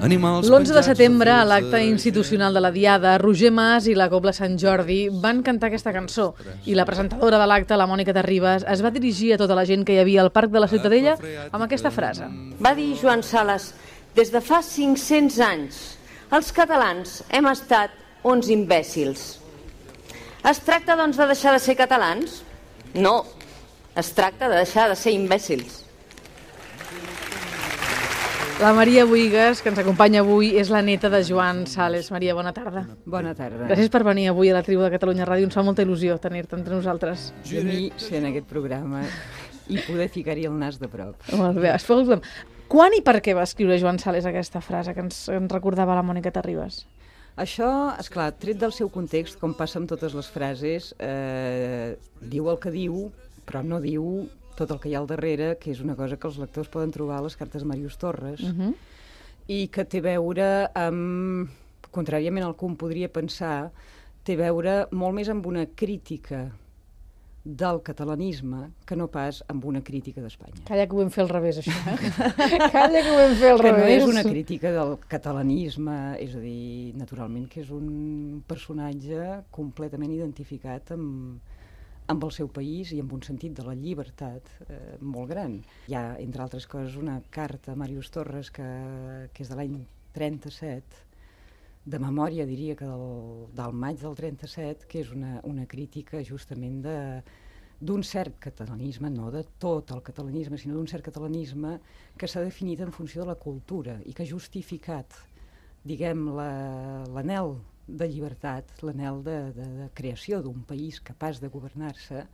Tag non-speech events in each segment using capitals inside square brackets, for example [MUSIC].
L'11 de setembre, a l'acte eh, institucional de la Diada, Roger Mas i la Cobla Sant Jordi van cantar aquesta cançó i la presentadora de l'acte, la Mònica de Ribes, es va dirigir a tota la gent que hi havia al Parc de la Ciutadella amb aquesta frase. Va dir Joan Sales, des de fa 500 anys, els catalans hem estat uns imbècils. Es tracta, doncs, de deixar de ser catalans? No, es tracta de deixar de ser imbècils. La Maria Buigas, que ens acompanya avui, és la neta de Joan Sales. Maria, bona tarda. Bona tarda. Gràcies per venir avui a la tribu de Catalunya Ràdio. Ens fa molta il·lusió tenir-te entre nosaltres. I a mi, sent aquest programa, i poder ficar-hi el nas de prop. Molt bé, escolta'm. Quan i per què va escriure Joan Sales aquesta frase que ens, ens recordava la Mònica Terribas? Això, és clar, tret del seu context, com passa amb totes les frases, eh, diu el que diu, però no diu tot el que hi ha al darrere, que és una cosa que els lectors poden trobar a les cartes de Marius Torres, uh mhm. -huh. i que té a veure amb, contràriament al que un podria pensar, té a veure molt més amb una crítica del catalanisme que no pas amb una crítica d'Espanya. Calla que ho vam fer al revés, això. Eh? [LAUGHS] Calla que ho vam fer al revés. Que no és una crítica del catalanisme, és a dir, naturalment que és un personatge completament identificat amb, amb el seu país i amb un sentit de la llibertat eh, molt gran. Hi ha, entre altres coses, una carta a Màrius Torres que, que és de l'any 37, de memòria diria que del, del maig del 37, que és una, una crítica justament de d'un cert catalanisme, no de tot el catalanisme, sinó d'un cert catalanisme que s'ha definit en funció de la cultura i que ha justificat, diguem, l'anel la, de llibertat, l'anel de, de, de creació d'un país capaç de governar-se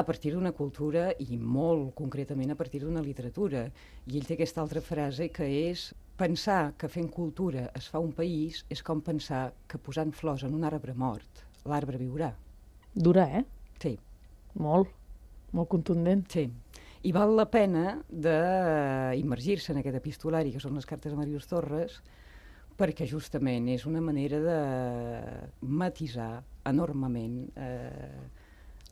a partir d'una cultura i molt concretament a partir d'una literatura. I ell té aquesta altra frase que és pensar que fent cultura es fa un país és com pensar que posant flors en un arbre mort l'arbre viurà. Dura, eh? Sí. Molt, molt contundent. Sí. I val la pena d'immergir-se en aquest epistolari, que són les cartes de Marius Torres, perquè justament és una manera de matisar enormement eh,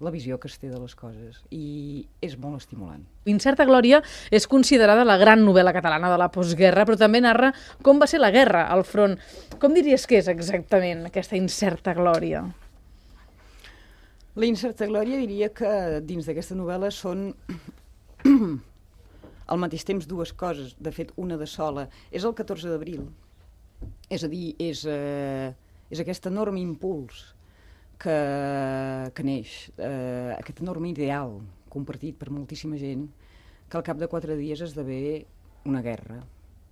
la visió que es té de les coses i és molt estimulant. Incerta Glòria és considerada la gran novel·la catalana de la postguerra, però també narra com va ser la guerra al front. Com diries que és exactament aquesta Incerta Glòria? La Incerta Glòria diria que dins d'aquesta novel·la són [CLEARS THROAT] al mateix temps dues coses, de fet una de sola. És el 14 d'abril, és a dir, és, eh, és aquest enorme impuls que, que neix, eh, aquest enorme ideal compartit per moltíssima gent, que al cap de quatre dies esdevé una guerra,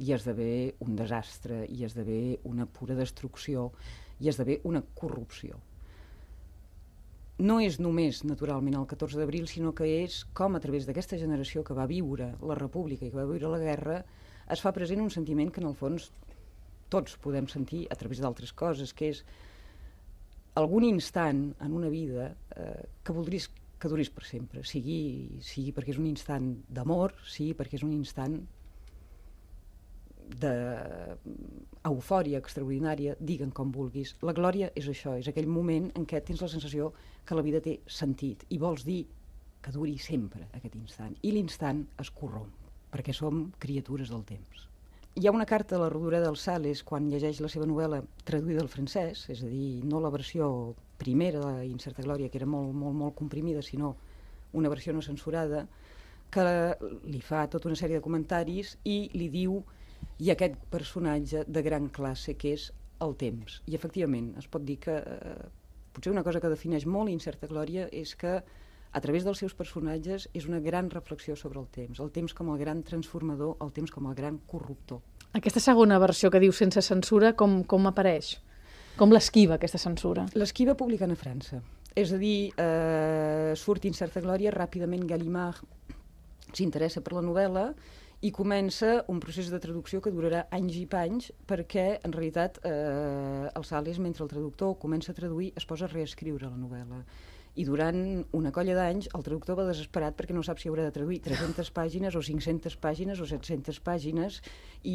i esdevé un desastre, i esdevé una pura destrucció, i esdevé una corrupció. No és només, naturalment, el 14 d'abril, sinó que és com a través d'aquesta generació que va viure la república i que va viure la guerra es fa present un sentiment que, en el fons, tots podem sentir a través d'altres coses, que és algun instant en una vida eh, que voldries que duris per sempre, sigui, sigui perquè és un instant d'amor, sigui perquè és un instant d'eufòria de extraordinària, diguen com vulguis. La glòria és això, és aquell moment en què tens la sensació que la vida té sentit i vols dir que duri sempre aquest instant. I l'instant es corromp, perquè som criatures del temps hi ha una carta a la rodura del Sales quan llegeix la seva novel·la traduïda al francès, és a dir, no la versió primera de Incerta Glòria, que era molt, molt, molt comprimida, sinó una versió no censurada, que li fa tota una sèrie de comentaris i li diu i aquest personatge de gran classe que és el temps. I efectivament, es pot dir que eh, potser una cosa que defineix molt Incerta Glòria és que eh, a través dels seus personatges, és una gran reflexió sobre el temps. El temps com el gran transformador, el temps com el gran corruptor. Aquesta segona versió que diu sense censura, com, com apareix? Com l'esquiva, aquesta censura? L'esquiva publicant a França. És a dir, eh, surt Incerta Glòria, ràpidament Gallimard s'interessa per la novel·la i comença un procés de traducció que durarà anys i panys perquè, en realitat, eh, el Sales, mentre el traductor comença a traduir, es posa a reescriure la novel·la i durant una colla d'anys el traductor va desesperat perquè no sap si haurà de traduir 300 pàgines o 500 pàgines o 700 pàgines i,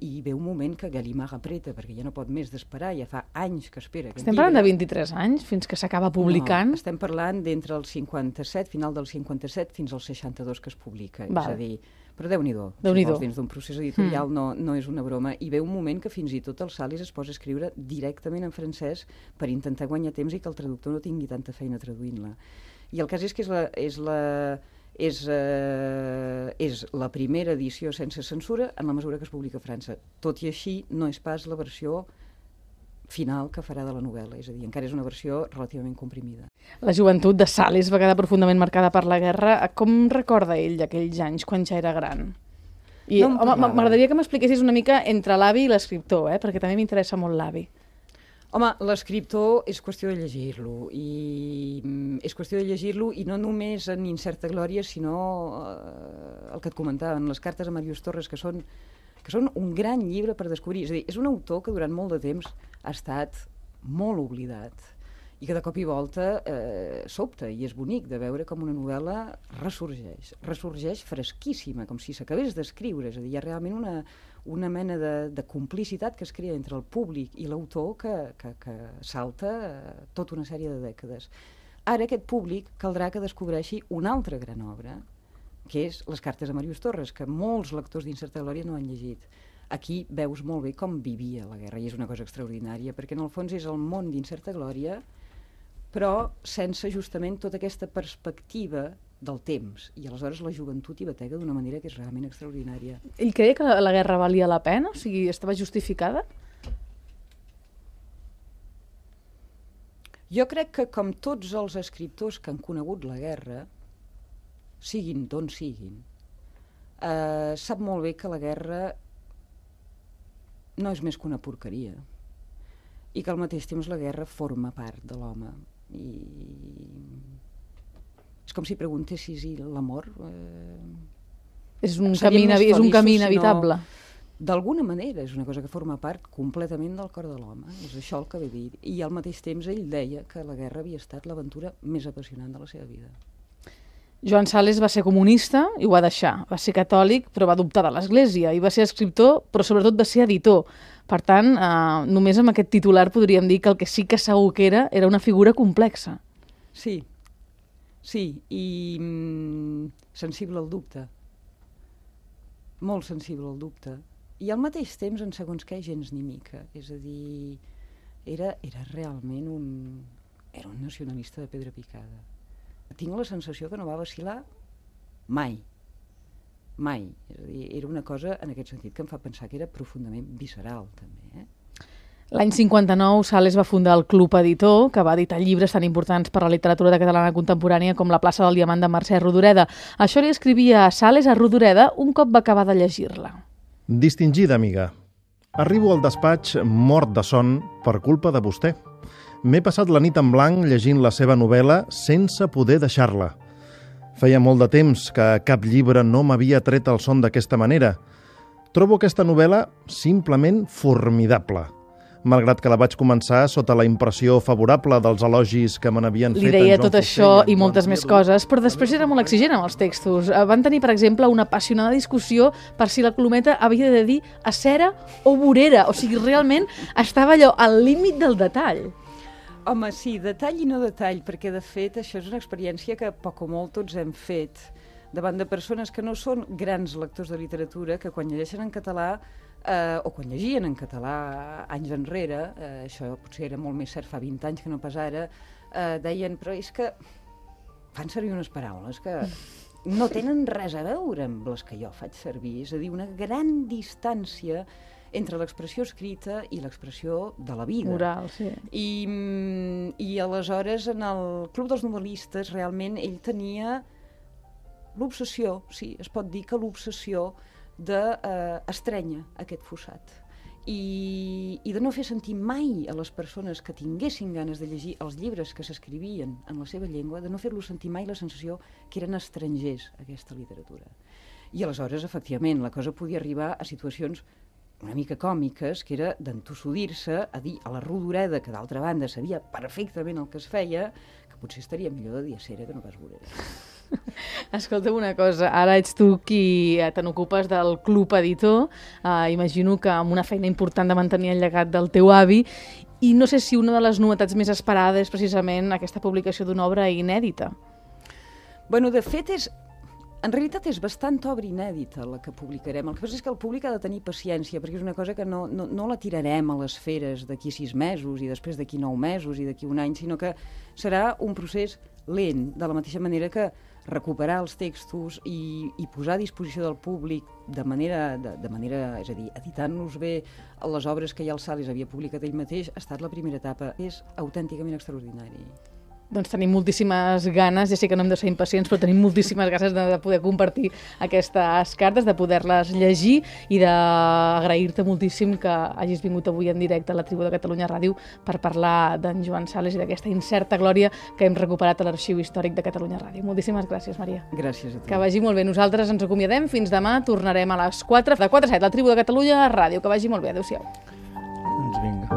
i ve un moment que Galimar apreta perquè ja no pot més d'esperar, ja fa anys que espera. Que estem parlant de 23 anys fins que s'acaba publicant? No, estem parlant d'entre el 57, final del 57 fins al 62 que es publica. Val. És a dir, però Déu-n'hi-do. Déu, si dins d'un procés editorial mm. no, no és una broma. i ve un moment que fins i tot el Salis es posa a escriure directament en francès per intentar guanyar temps i que el traductor no tingui tanta feina traduint-la. I el cas és que és la... És la és, eh, és la primera edició sense censura en la mesura que es publica a França. Tot i així, no és pas la versió eh, final que farà de la novel·la, és a dir, encara és una versió relativament comprimida. La joventut de Sales va quedar profundament marcada per la guerra. Com recorda ell aquells anys, quan ja era gran? I no m'agradaria que m'expliquessis una mica entre l'avi i l'escriptor, eh? perquè també m'interessa molt l'avi. Home, l'escriptor és qüestió de llegir-lo i mm, és qüestió de llegir-lo i no només en Incerta Glòria, sinó eh, el que et comentava, en les cartes a Marius Torres, que són que són un gran llibre per descobrir. És a dir, és un autor que durant molt de temps ha estat molt oblidat i que de cop i volta eh, sobta i és bonic de veure com una novel·la ressorgeix, ressorgeix fresquíssima, com si s'acabés d'escriure, és a dir, hi ha realment una, una mena de, de complicitat que es crea entre el públic i l'autor que, que, que salta eh, tota una sèrie de dècades. Ara aquest públic caldrà que descobreixi una altra gran obra, que és les cartes de Marius Torres, que molts lectors d'Incerta Glòria no han llegit. Aquí veus molt bé com vivia la guerra, i és una cosa extraordinària, perquè en el fons és el món d'Incerta Glòria, però sense justament tota aquesta perspectiva del temps, i aleshores la joventut hi batega d'una manera que és realment extraordinària. Ell creia que la, la guerra valia la pena? O sigui, estava justificada? Jo crec que com tots els escriptors que han conegut la guerra, siguin d'on siguin, eh, sap molt bé que la guerra no és més que una porqueria i que al mateix temps la guerra forma part de l'home i és com si preguntessis l'amor eh, és un camí, és un camí inevitable No... d'alguna manera és una cosa que forma part completament del cor de l'home, és això el que ve dir. I al mateix temps ell deia que la guerra havia estat l'aventura més apassionant de la seva vida. Joan Sales va ser comunista i ho va deixar. Va ser catòlic, però va dubtar de l'Església. I va ser escriptor, però sobretot va ser editor. Per tant, eh, només amb aquest titular podríem dir que el que sí que segur que era era una figura complexa. Sí, sí, i mm, sensible al dubte. Molt sensible al dubte. I al mateix temps, en segons què, gens ni mica. És a dir, era, era realment un... Era un nacionalista de pedra picada tinc la sensació que no va vacilar mai. Mai. És a dir, era una cosa, en aquest sentit, que em fa pensar que era profundament visceral, també. Eh? L'any 59, Sales va fundar el Club Editor, que va editar llibres tan importants per a la literatura de catalana contemporània com La plaça del diamant de Mercè Rodoreda. Això li escrivia a Sales a Rodoreda un cop va acabar de llegir-la. Distingida amiga, arribo al despatx mort de son per culpa de vostè. M'he passat la nit en blanc llegint la seva novel·la sense poder deixar-la. Feia molt de temps que cap llibre no m'havia tret el son d'aquesta manera. Trobo aquesta novel·la simplement formidable malgrat que la vaig començar sota la impressió favorable dels elogis que me n'havien fet. Li deia tot això i, i moltes més coses, però després era molt exigent amb els textos. Eh, van tenir, per exemple, una apassionada discussió per si la colometa havia de dir acera o vorera, o sigui, realment estava allò al límit del detall. Home, sí, detall i no detall, perquè de fet això és una experiència que poc o molt tots hem fet davant de persones que no són grans lectors de literatura, que quan llegeixen en català eh, o quan llegien en català anys enrere, eh, això potser era molt més cert fa 20 anys que no pas ara, eh, deien, però és que fan servir unes paraules que no tenen res a veure amb les que jo faig servir, és a dir, una gran distància entre l'expressió escrita i l'expressió de la vida. Oral, sí. I, mm, I aleshores, en el Club dels Novel·listes, realment, ell tenia l'obsessió, sí, es pot dir que l'obsessió de, eh, aquest fossat i, i de no fer sentir mai a les persones que tinguessin ganes de llegir els llibres que s'escrivien en la seva llengua, de no fer-los sentir mai la sensació que eren estrangers, aquesta literatura. I aleshores, efectivament, la cosa podia arribar a situacions una mica còmiques, que era d'entossudir-se a dir a la rodoreda, que d'altra banda sabia perfectament el que es feia, que potser estaria millor de Sera que no pas vorera. [LAUGHS] Escolta'm una cosa, ara ets tu qui eh, te n'ocupes del club editor, uh, imagino que amb una feina important de mantenir el llegat del teu avi, i no sé si una de les novetats més esperades és precisament aquesta publicació d'una obra inèdita. Bueno, de fet, és en realitat és bastant obra inèdita la que publicarem. El que passa és que el públic ha de tenir paciència, perquè és una cosa que no, no, no la tirarem a les feres d'aquí sis mesos i després d'aquí nou mesos i d'aquí un any, sinó que serà un procés lent, de la mateixa manera que recuperar els textos i, i posar a disposició del públic de manera, de, de manera és a dir, editant-los bé les obres que ja el Sales havia publicat ell mateix, ha estat la primera etapa. És autènticament extraordinari doncs, tenim moltíssimes ganes, ja sé que no hem de ser impacients, però tenim moltíssimes ganes de, de poder compartir aquestes cartes, de poder-les llegir i d'agrair-te moltíssim que hagis vingut avui en directe a la tribu de Catalunya Ràdio per parlar d'en Joan Sales i d'aquesta incerta glòria que hem recuperat a l'Arxiu Històric de Catalunya Ràdio. Moltíssimes gràcies, Maria. Gràcies a tu. Que vagi molt bé. Nosaltres ens acomiadem. Fins demà. Tornarem a les 4 de 4 a 7, la tribu de Catalunya Ràdio. Que vagi molt bé. Adéu-siau. Doncs vinga.